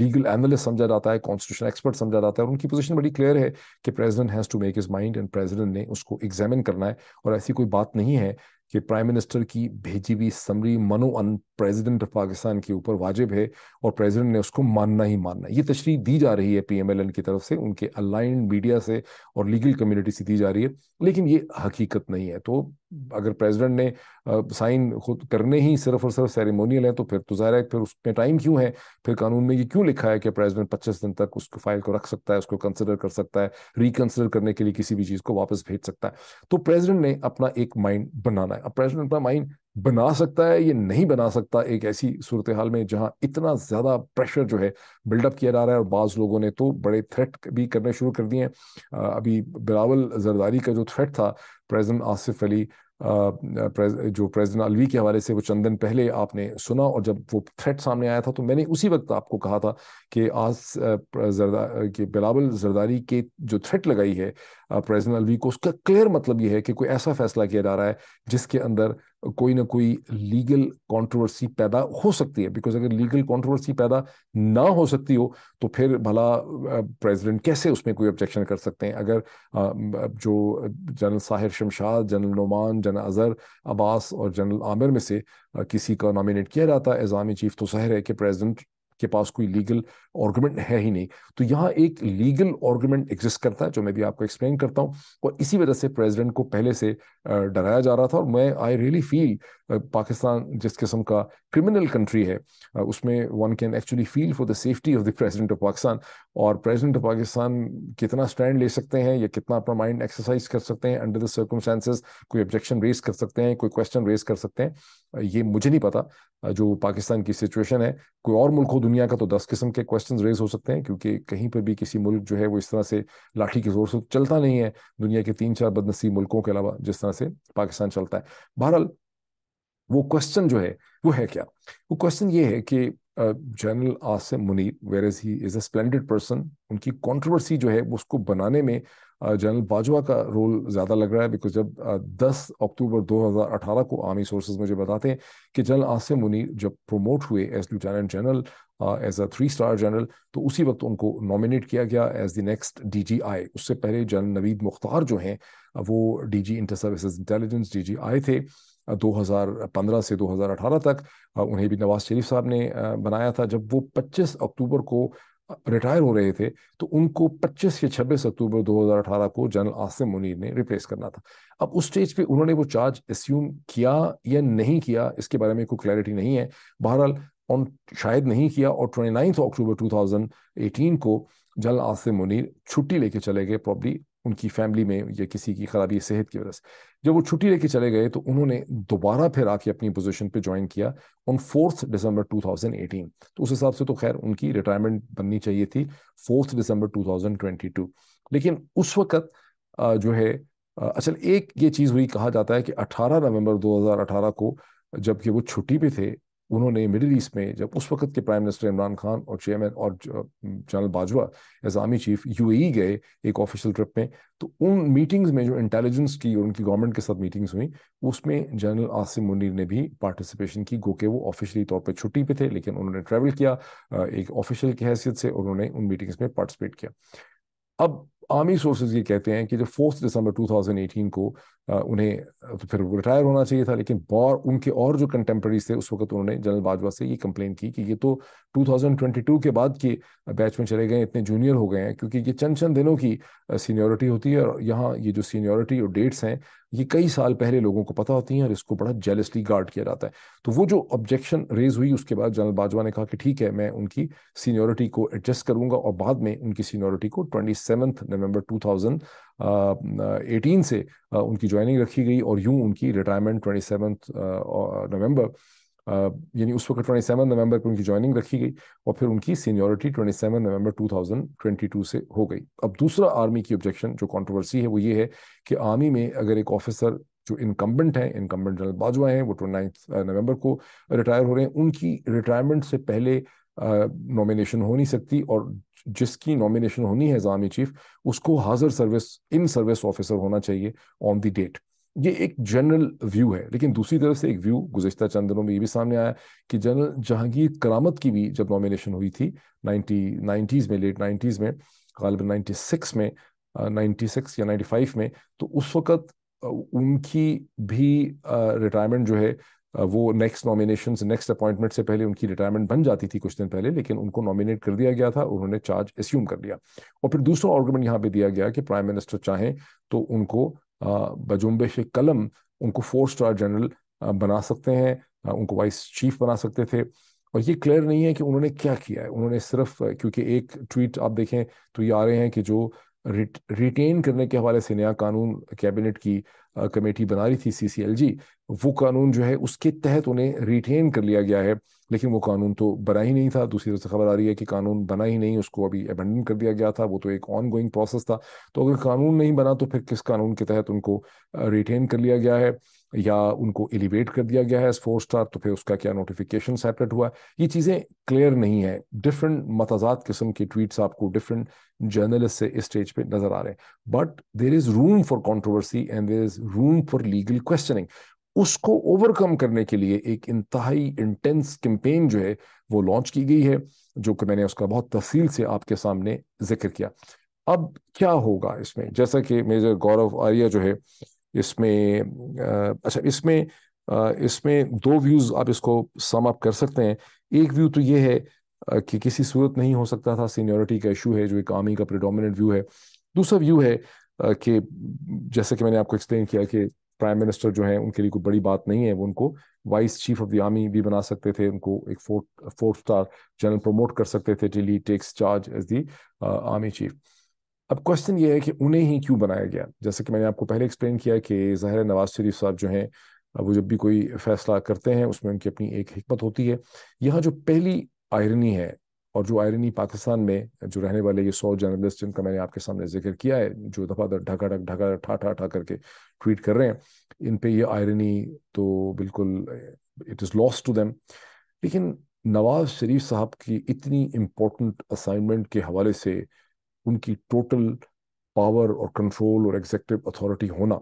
लीगल एनालिस्ट समझा जाता है कॉन्स्टिट्यूशन एक्सपर्ट समझा जाता है और उनकी पोजिशन बड़ी क्लियर है कि president has to make his mind and president ने उसको एग्जामिन करना है और ऐसी कोई बात नहीं है कि प्राइम मिनिस्टर की भेजी हुई समरी मनो अन प्रेजिडेंट ऑफ पाकिस्तान के ऊपर वाजिब है और प्रेजिडेंट ने उसको मानना ही मानना है ये तशरी दी जा रही है एन की तरफ से उनके अलाइंड मीडिया से और लीगल कम्युनिटी से दी जा रही है लेकिन ये हकीकत नहीं है तो अगर प्रेसिडेंट ने साइन खुद करने ही सिर्फ और सिर्फ सेरेमोनियल है तो फिर तो ज़ाहिर है फिर उसमें टाइम क्यों है फिर कानून में ये क्यों लिखा है कि प्रेसिडेंट 25 दिन तक उसको फाइल को रख सकता है उसको कंसिडर कर सकता है रिकंसिडर करने के लिए किसी भी चीज़ को वापस भेज सकता है तो प्रेजिडेंट ने अपना एक माइंड बनाना है अब प्रेजिडेंट अपना माइंड बना सकता है ये नहीं बना सकता एक ऐसी सूरत हाल में जहाँ इतना ज़्यादा प्रेशर जो है बिल्डअप किया जा रहा है और बाज़ लोगों ने तो बड़े थ्रेट भी करने शुरू कर दिए हैं अभी बिलावल जरदारी का जो थ्रेट था प्रेजिडेंट आसिफ अली जो प्रेजिडेंट अलवी के हवाले से वो चंद दिन पहले आपने सुना और जब वो थ्रेट सामने आया था तो मैंने उसी वक्त आपको कहा था कि आज जरदा कि बिलावल जरदारी के जो थ्रेट लगाई है प्रेजेंट अलवी को उसका क्लियर मतलब यह है कि कोई ऐसा फैसला किया जा रहा है जिसके अंदर कोई ना कोई लीगल कंट्रोवर्सी पैदा हो सकती है बिकॉज अगर लीगल कंट्रोवर्सी पैदा ना हो सकती हो तो फिर भला प्रेसिडेंट कैसे उसमें कोई ऑब्जेक्शन कर सकते हैं अगर जो general Sahir Shamshad general Numan general Azhar Abbas और जनरल आमिर में से किसी का नॉमिनेट किया जाता है एजामी चीफ तो जाहिर है कि प्रेजिडेंट के पास कोई लीगल आर्गूमेंट है ही नहीं तो यहाँ एक लीगल आर्गूमेंट एग्जिस्ट करता है जो मैं भी आपको एक्सप्लेन करता हूँ और इसी वजह से प्रेसिडेंट को पहले से डराया जा रहा था और मैं आई रियली फील पाकिस्तान जिस किस्म का क्रिमिनल कंट्री है उसमें one can actually feel for the safety of the president of Pakistan और प्रेजिडेंट ऑफ पाकिस्तान कितना स्टैंड ले सकते हैं या कितना अपना माइंड एक्सरसाइज कर सकते हैं अंडर द सर्कमस्टांसेस कोई ऑब्जेक्शन रेज कर सकते हैं कोई क्वेश्चन रेज कर सकते हैं ये मुझे नहीं पता जो पाकिस्तान की सिचुएशन है कोई और मुल्क हो दुनिया का तो दस किस्म के क्वेश्चन रेज हो सकते हैं क्योंकि कहीं पर भी किसी मुल्क जो है वो इस तरह से लाठी के जोर से चलता नहीं है दुनिया के तीन चार बदनसीब मुल्कों के अलावा जिस तरह से पाकिस्तान चलता है बहरहाल वो क्वेश्चन जो है वो है क्या वो क्वेश्चन ये है कि general Asim Munir where is he is a splendid person उनकी कॉन्ट्रोवर्सी जो है उसको बनाने में जनरल बाजवा का रोल ज़्यादा लग रहा है बिकॉज जब दस अक्टूबर 2018 को आर्मी सोर्सेज मुझे बताते हैं कि जनरल आसिम मुनीर जब प्रोमोट हुए as lieutenant general as a three star general तो उसी वक्त उनको नॉमिनेट किया गया as the next D G I उससे पहले जनरल नवीद मुख्तार जो हैं वो D G inter service intelligence D G I थे 2015 से 2018 तक उन्हें भी नवाज शरीफ साहब ने बनाया था जब वो 25 अक्टूबर को रिटायर हो रहे थे तो उनको 25 या 26 अक्टूबर 2018 को जनरल आसिम मुनीर ने रिप्लेस करना था अब उस स्टेज पे उन्होंने वो चार्ज एस्यूम किया या नहीं किया इसके बारे में कोई क्लैरिटी नहीं है बहरहाल ऑन शायद नहीं किया और ट्वेंटी नाइन्थ अक्टूबर 2018 को जनरल आसिम मुनीर छुट्टी लेके चले गए प्रॉब्ली उनकी फैमिली में या किसी की खराबी सेहत की वजह से जब वो छुट्टी लेके चले गए तो उन्होंने दोबारा फिर आके अपनी पोजीशन पे ज्वाइन किया ऑन फोर्थ दिसंबर 2018 तो उस हिसाब से तो खैर उनकी रिटायरमेंट बननी चाहिए थी फोर्थ दिसंबर 2022 लेकिन उस वक्त जो है असल अच्छा, एक ये चीज़ हुई कहा जाता है कि 18 नवंबर 2018 को जबकि वो छुट्टी पे थे उन्होंने मिडिल ईस्ट में जब उस वक्त के प्राइम मिनिस्टर इमरान खान और चेयरमैन और general Bajwa as army chief UAE गए एक ऑफिशियल ट्रिप में तो उन मीटिंग्स में जो इंटेलिजेंस की और उनकी गवर्नमेंट के साथ मीटिंग्स हुई उसमें जनरल आसिम मुनीर ने भी पार्टिसिपेशन की गो के वो ऑफिशियली तौर पर छुट्टी पे थे लेकिन उन्होंने ट्रैवल किया एक ऑफिशियल की हैसियत से उन्होंने उन मीटिंग्स में पार्टिसिपेट किया अब आर्मी सोर्सेज ये कहते हैं कि जब फोर्थ दिसंबर 2018 को उन्हें तो फिर रिटायर होना चाहिए था लेकिन और उनके और जो कंटेम्प्रेरीज थे उस वक्त उन्होंने जनरल बाजवा से ये कंप्लेन की कि ये तो 2022 के बाद के बैच में चले गए इतने जूनियर हो गए हैं क्योंकि ये चंद चंद दिनों की सीनियोरिटी होती है और यहाँ ये जो सीनियोरिटी और डेट्स हैं ये कई साल पहले लोगों को पता होती हैं और इसको बड़ा जेलसली गार्ड किया जाता है तो वो जो ऑब्जेक्शन रेज हुई उसके बाद जनरल बाजवा ने कहा कि ठीक है मैं उनकी सीनियोरिटी को एडजस्ट करूंगा और बाद में उनकी सीनियोरिटी को ट्वेंटी नवंबर टू एटीन से उनकी ज्वाइनिंग रखी गई और यूं उनकी रिटायरमेंट ट्वेंटी सेवन्थ नवम्बर यानी उस वक्त ट्वेंटी सेवन नवंबर को उनकी ज्वाइनिंग रखी गई और फिर उनकी seniority twenty seven November two thousand twenty two से हो गई अब दूसरा आर्मी की ऑब्जेक्शन जो कॉन्ट्रोवर्सी है वो ये है कि आर्मी में अगर एक ऑफिसर जो इनकम्बेंट हैं इनकम्बेंट जनरल बाजवा हैं वो ट्वेंटी नवंबर को रिटायर हो रहे हैं उनकी रिटायरमेंट से पहले नॉमिनेशन हो नहीं सकती और जिसकी नॉमिनेशन होनी है जामी चीफ उसको हाजिर सर्विस इन सर्विस ऑफिसर होना चाहिए ऑन द डेट ये एक जनरल व्यू है लेकिन दूसरी तरफ से एक व्यू गुजशत चंद दिनों में ये भी सामने आया कि जनरल जहांगीर करामत की भी जब नॉमिनेशन हुई थी नाइनटी नाइन्टीज़ में लेट नाइन्टीज़ में गालब नाइन्टी सिक्स में नाइन्टी सिक्स या नाइन्टी फाइव में तो उस वक़्त उनकी भी रिटायरमेंट जो है वो नेक्स्ट नॉमिनेशन नेक्स्ट अपॉइंटमेंट से पहले उनकी रिटायरमेंट बन जाती थी कुछ दिन पहले लेकिन उनको नॉमिनेट कर दिया गया था उन्होंने चार्ज एस्यूम कर लिया और फिर दूसरा ऑर्गूमेंट यहाँ पे दिया गया कि प्राइम मिनिस्टर चाहें तो उनको बजुम्बे से कलम उनको फोर स्टार जनरल बना सकते हैं उनको वाइस चीफ बना सकते थे और ये क्लियर नहीं है कि उन्होंने क्या किया है उन्होंने सिर्फ क्योंकि एक ट्वीट आप देखें तो ये आ रहे हैं कि जो रिटेन करने के हवाले से नया कानून कैबिनेट की कमेटी बना रही थी सीसीएलजी वो कानून जो है उसके तहत उन्हें रिटेन कर लिया गया है लेकिन वो कानून तो बना ही नहीं था दूसरी तरफ से खबर आ रही है कि कानून बना ही नहीं उसको अभी अबेंडन कर दिया गया था वो तो एक ऑन गोइंग प्रोसेस था तो अगर कानून नहीं बना तो फिर किस कानून के तहत उनको रिटेन कर लिया गया है या उनको एलिवेट कर दिया गया है फोर स्टार तो फिर उसका क्या नोटिफिकेशन सेपरेट हुआ ये चीज़ें क्लियर नहीं है डिफरेंट मतजाद किस्म के ट्वीट्स आपको डिफरेंट जर्नलिस्ट से इस स्टेज पे नजर आ रहे हैं but there is room for controversy and there is room for legal questioning उसको ओवरकम करने के लिए एक इंतहाई इंटेंस कैंपेन जो है वो लॉन्च की गई है जो कि मैंने उसका बहुत तफसील से आपके सामने जिक्र किया अब क्या होगा इसमें जैसा कि मेजर गौरव आर्या जो है इसमें अच्छा इसमें इसमें दो व्यूज आप इसको सम अप कर सकते हैं एक व्यू तो ये है कि किसी सूरत नहीं हो सकता था सीनियोरिटी का इशू है जो एक आर्मी का प्रिडोमिनेंट व्यू है दूसरा व्यू है कि जैसे कि मैंने आपको एक्सप्लेन किया कि प्राइम मिनिस्टर जो है उनके लिए कोई बड़ी बात नहीं है वो उनको vice chief of the army भी बना सकते थे उनको एक fourth fourth star general promote कर सकते थे till takes charge as the army chief अब क्वेश्चन ये है कि उन्हें ही क्यों बनाया गया जैसे कि मैंने आपको पहले एक्सप्लेन किया कि ज़ाहिर नवाज शरीफ साहब जो हैं वो जब भी कोई फैसला करते हैं उसमें उनकी अपनी एक हमत होती है यहाँ जो पहली आयरनी है और जो आयरनी पाकिस्तान में जो रहने वाले ये सौ जर्नलिस्ट जिनका मैंने आपके सामने जिक्र किया है जो दफ़ा दर ढका ढक ढका ठा ठा ठा करके ट्वीट कर रहे हैं इन पे ये आयरनी तो बिल्कुल it is loss to them लेकिन नवाज शरीफ साहब की इतनी इम्पोर्टेंट असाइनमेंट के हवाले से उनकी टोटल पावर और कंट्रोल और एग्जेक्टिव अथॉरिटी होना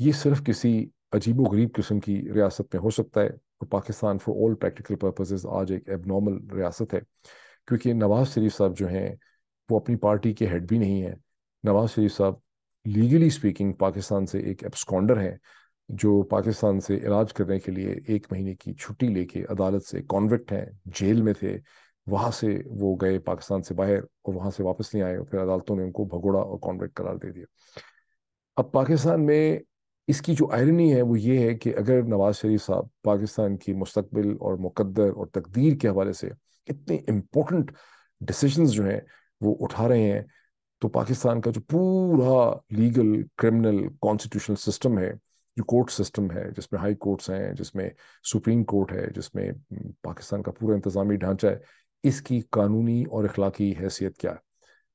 ये सिर्फ किसी अजीबो गरीब किस्म की रियासत में हो सकता है और Pakistan for all practical purposes आज एक एबनॉर्मल रियासत है क्योंकि नवाज शरीफ साहब जो हैं वो अपनी पार्टी के हेड भी नहीं हैं नवाज शरीफ साहब लीगली स्पीकिंग पाकिस्तान से एक एब्सकॉन्डर हैं जो पाकिस्तान से इलाज करने के लिए एक महीने की छुट्टी लेके अदालत से कॉन्विक्ट हैं जेल में थे वहाँ से वो गए पाकिस्तान से बाहर और वहाँ से वापस नहीं आए और फिर अदालतों ने उनको भगोड़ा और कॉन्वेक्ट करार दे दिया अब पाकिस्तान में इसकी जो आयरनी है वो ये है कि अगर नवाज शरीफ साहब पाकिस्तान की मुस्तबिल और मुकद्दर और तकदीर के हवाले से इतने इम्पोर्टेंट डिसीजन जो हैं वो उठा रहे हैं तो पाकिस्तान का जो पूरा लीगल क्रिमिनल कॉन्स्टिट्यूशनल सिस्टम है जो कोर्ट सिस्टम है जिसमें हाई कोर्ट्स हैं जिसमें सुप्रीम कोर्ट है जिसमें हम्म, पाकिस्तान का पूरा इंतजामी ढांचा है इसकी कानूनी और अखलाकी हैसियत क्या है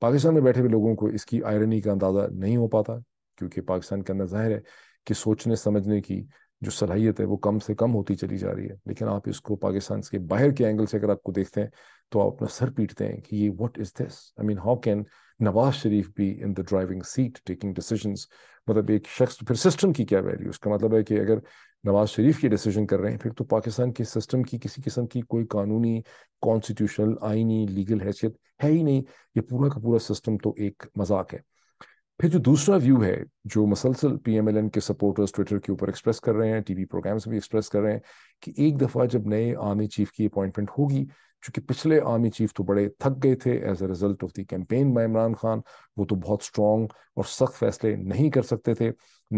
पाकिस्तान में बैठे हुए लोगों को इसकी आयरनी का अंदाज़ा नहीं हो पाता क्योंकि पाकिस्तान के अंदर जाहिर है कि सोचने समझने की जो सलाहियत है वो कम से कम होती चली जा रही है लेकिन आप इसको पाकिस्तान के बाहर के एंगल से अगर आपको देखते हैं तो आप अपना सर पीटते हैं कि ये what is this I mean how can Nawaz Sharif भी in the driving seat taking decisions मतलब एक शख्स तो फिर सिस्टम की क्या वैल्यू उसका मतलब है कि अगर नवाज शरीफ ये डिसीजन कर रहे हैं फिर तो पाकिस्तान के सिस्टम की किसी किस्म की कोई कानूनी कॉन्स्टिट्यूशनल आइनी लीगल हैसियत है ही नहीं ये पूरा का पूरा सिस्टम तो एक मजाक है फिर जो दूसरा व्यू है जो मसलसल पी एम एल एन के सपोर्टर्स ट्विटर के ऊपर एक्सप्रेस कर रहे हैं टी वी प्रोग्राम्स भी एक्सप्रेस कर रहे हैं कि एक दफ़ा जब नए आर्मी चीफ की अपॉइंटमेंट होगी चूंकि पिछले आर्मी चीफ तो बड़े थक गए थे as a result of the campaign by Imran Khan वो तो बहुत स्ट्रॉन्ग और सख्त फैसले नहीं कर सकते थे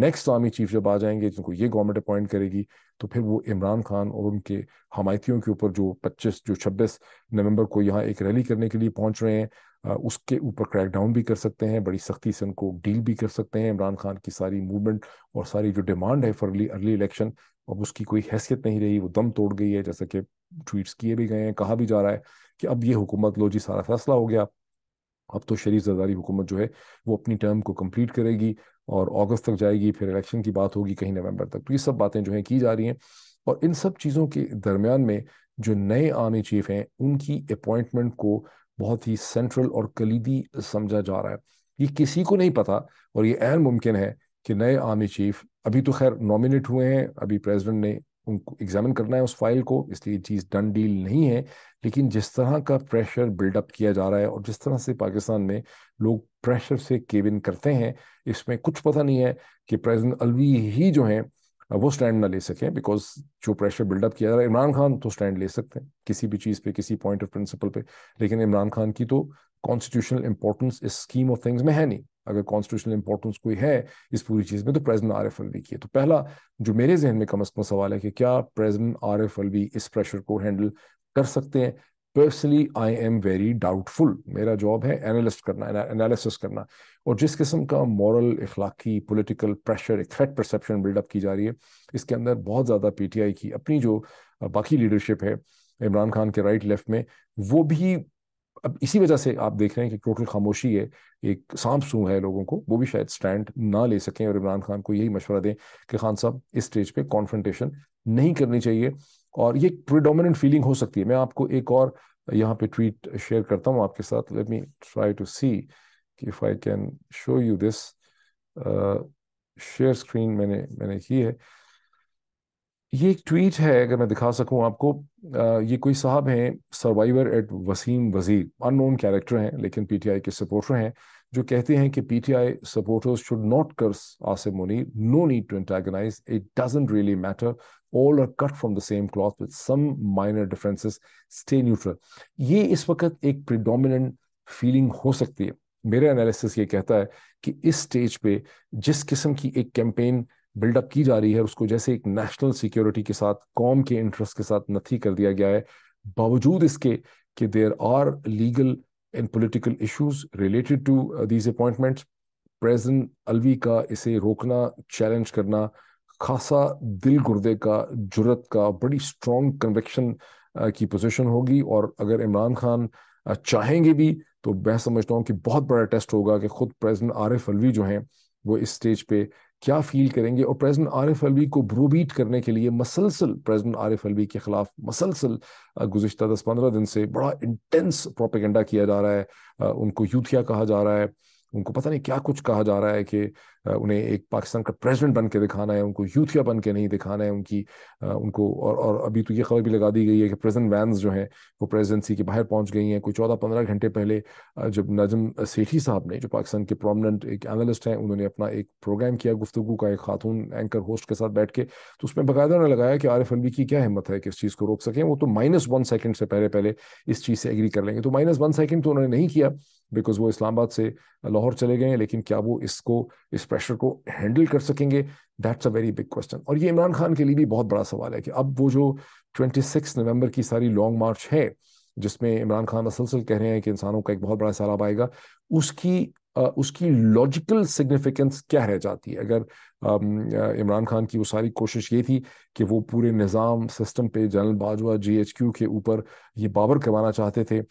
नेक्स्ट आर्मी चीफ जब आ जाएंगे जिनको ये गवर्नमेंट अपॉइंट करेगी तो फिर वो इमरान खान और उनके हमायतियों के ऊपर जो 25 जो 26 नवंबर को यहाँ एक रैली करने के लिए पहुँच रहे हैं उसके ऊपर क्रैकडाउन भी कर सकते हैं बड़ी सख्ती से उनको डील भी कर सकते हैं इमरान खान की सारी मूवमेंट और सारी जो डिमांड है फॉर अर्ली इलेक्शन अब उसकी कोई हैसियत नहीं रही वो दम तोड़ गई है जैसा कि ट्वीट्स किए भी गए हैं कहा भी जा रहा है कि अब ये हुकूमत लो जी सारा फैसला हो गया अब तो शरीफ जरदारी हुकूमत जो है वो अपनी टर्म को कंप्लीट करेगी और अगस्त तक जाएगी फिर इलेक्शन की बात होगी कहीं नवंबर तक तो ये सब बातें जो हैं की जा रही हैं और इन सब चीज़ों के दरमियान में जो नए आर्मी चीफ हैं उनकी अपॉइंटमेंट को बहुत ही सेंट्रल और कलीदी समझा जा रहा है ये किसी को नहीं पता और ये अहम मुमकिन है कि नए आर्मी चीफ अभी तो खैर नॉमिनेट हुए हैं अभी प्रेसिडेंट ने उनको एग्जामिन करना है उस फाइल को इसलिए चीज़ डन डील नहीं है लेकिन जिस तरह का प्रेशर बिल्डअप किया जा रहा है और जिस तरह से पाकिस्तान में लोग प्रेशर से केबिन करते हैं इसमें कुछ पता नहीं है कि प्रेजिडेंट अलवी ही जो हैं वो स्टैंड ना ले सकें बिकॉज जो प्रेशर बिल्डअप किया जा रहा है इमरान खान तो स्टैंड ले सकते हैं किसी भी चीज़ पे किसी पॉइंट ऑफ प्रिंसिपल पे लेकिन इमरान खान की तो कॉन्स्टिट्यूशनल इंपॉर्टेंस इस स्कीम ऑफ थिंग्स में है नहीं अगर कॉन्स्टिट्यूशनल इंपॉर्टेंस कोई है इस पूरी चीज़ में तो प्रेजेंट आर एफ एल की है तो पहला जो मेरे जहन में कम अज कम सवाल है कि क्या प्रेजिडेंट आर एफ एल इस प्रेशर को हैंडल कर सकते हैं personally I am very doubtful मेरा जॉब है एनालिस्ट करना एनालिसिस करना और जिस किस्म का मॉरल इखलाकी पोलिटिकल प्रेशर एक थ्रेट परसेप्शन बिल्डअप की जा रही है इसके अंदर बहुत ज़्यादा पी टी आई की अपनी जो बाकी लीडरशिप है इमरान खान के राइट लेफ्ट में वो भी अब इसी वजह से आप देख रहे हैं कि टोटल खामोशी है एक सांप सू है लोगों को वो भी शायद स्टैंड ना ले सकें और इमरान खान को यही मशवरा दें कि खान साहब इस स्टेज पे कॉन्फ्रेंटेशन नहीं करनी चाहिए और ये प्रिडोमिनेंट फीलिंग हो सकती है मैं आपको एक और यहाँ पे ट्वीट शेयर करता हूँ आपके साथ let me try to see if I can show you this share screen मैंने मैंने की है ये एक ट्वीट है अगर मैं दिखा सकूं आपको ये कोई साहब हैं सर्वाइवर एट वसीम वजीर अननोन कैरेक्टर हैं लेकिन पीटीआई के सपोर्टर हैं जो कहते हैं कि PTI supporters should not curse Asim Munir no need to antagonise it doesn't really matter all are cut from the same cloth with some minor differences stay neutral ये इस वक्त एक प्रिडोमिनेंट फीलिंग हो सकती है मेरा एनालिसिस ये कहता है कि इस स्टेज पे जिस किस्म की एक कैंपेन बिल्डअप की जा रही है उसको जैसे एक नेशनल सिक्योरिटी के साथ कॉम के इंटरेस्ट के साथ नथी कर दिया गया है बावजूद इसके कि there are legal and political issues related to these appointments president Alvi का इसे रोकना चैलेंज करना खासा दिल गुर्दे का जुरत का बड़ी स्ट्रॉन्ग कन्वेक्शन uh, की पोजीशन होगी और अगर इमरान खान uh, चाहेंगे भी तो मैं समझता हूँ कि बहुत बड़ा टेस्ट होगा कि खुद प्रेजिडेंट आरिफ अलवी जो हैं वो इस स्टेज पे क्या फील करेंगे और प्रेजिडेंट आर एफ एलवी को ब्रोबीट करने के लिए मसलसल प्रेजिडेंट आर एफ एलवी के खिलाफ मसलसल गुजशत दस पंद्रह दिन से बड़ा इंटेंस प्रोपेगेंडा किया जा रहा है उनको यूथिया कहा जा रहा है उनको पता नहीं क्या कुछ कहा जा रहा है कि उन्हें एक पाकिस्तान का प्रेसिडेंट बन के दिखाना है उनको यूथिया बन के नहीं दिखाना है उनकी उनको और और अभी तो ये खबर भी लगा दी गई है कि प्रेजेंट वैन जो हैं वो प्रेजिडेंसी के बाहर पहुंच गई हैं कोई चौदह पंद्रह घंटे पहले जब नजम सेठी साहब ने जो पाकिस्तान के प्रोमिनेंट एक एनालिस्ट हैं उन्होंने अपना एक प्रोग्राम किया गुफ्तु का एक खातून एंकर होस्ट के साथ बैठ के तो उसमें बाकायदा उन्होंने लगाया कि आरिफ अलवी की क्या हिम्मत है कि इस चीज़ को रोक सकें वो तो माइनस वन सेकेंड से पहले पहले इस चीज़ से एग्री कर लेंगे तो माइनस वन सेकेंड तो उन्होंने नहीं किया बिकॉज वो इस्लामाबाद से लाहौर चले गए लेकिन क्या वो इसको इस प्रेशर को हैंडल कर सकेंगे that's a very big question और ये इमरान खान के लिए भी बहुत बड़ा सवाल है कि अब वो जो ट्वेंटी सिक्स नवंबर की सारी लॉन्ग मार्च है जिसमें इमरान खान मसलसल कह रहे हैं कि इंसानों का एक बहुत बड़ा सैलाब आएगा उसकी उसकी लॉजिकल सिग्निफिकेंस क्या रह जाती है अगर इमरान खान की वो सारी कोशिश ये थी कि वो पूरे निज़ाम सिस्टम पे जनरल बाजवा जीएचक्यू के ऊपर ये बाबर करवाना चाहते थे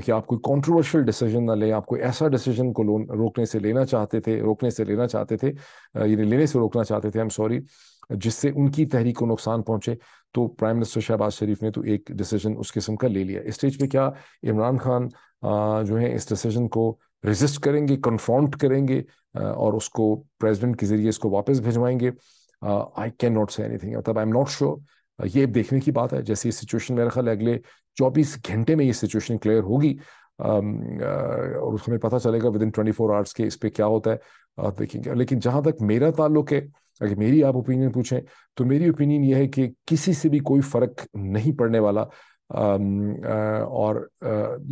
कि आप कोई कॉन्ट्रोवर्शल डिसीजन ना लें आप कोई ऐसा डिसीजन को रोकने से लेना चाहते थे रोकने से लेना चाहते थे यानी लेने से रोकना चाहते थे आई एम सॉरी जिससे उनकी तहरीक को नुकसान पहुंचे तो प्राइम मिनिस्टर शहबाज शरीफ ने तो एक डिसीजन उस किस्म का ले लिया स्टेज पे क्या इमरान खान जो है इस डिसीजन को रिजिस्ट करेंगे कन्फॉन्ट करेंगे और उसको प्रेसिडेंट के जरिए इसको वापस भिजवाएंगे I cannot say anything मतलब आई एम नॉट श्योर ये देखने की बात है जैसे सिचुएशन मेरा ख्याल अगले चौबीस घंटे में ये सिचुएशन क्लियर होगी और हमें पता चलेगा within twenty four hours के इस पर क्या होता है आप देखेंगे लेकिन जहाँ तक मेरा ताल्लुक है अगर मेरी आप ओपिनियन पूछें तो मेरी ओपिनियन यह है कि किसी से भी कोई फ़र्क नहीं पड़ने वाला और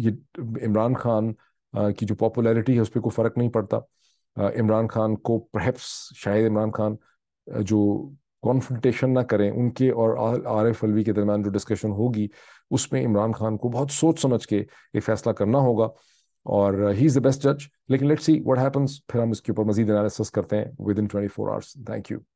ये इमरान खान की जो पॉपुलैरिटी है उस पर कोई फ़र्क नहीं पड़ता इमरान खान को परहैप्स शायद इमरान खान जो कॉन्फ्रंटेशन ना करें उनके और आर एफ अलवी के दरमियान जो डिस्कशन होगी उसमें इमरान खान को बहुत सोच समझ के ये फैसला करना होगा और ही इज़ द बेस्ट जज लेकिन लेट्स सी व्हाट हैपेंस फिर हम इसके ऊपर मजीद एनालिसिस करते हैं within twenty four hours thank you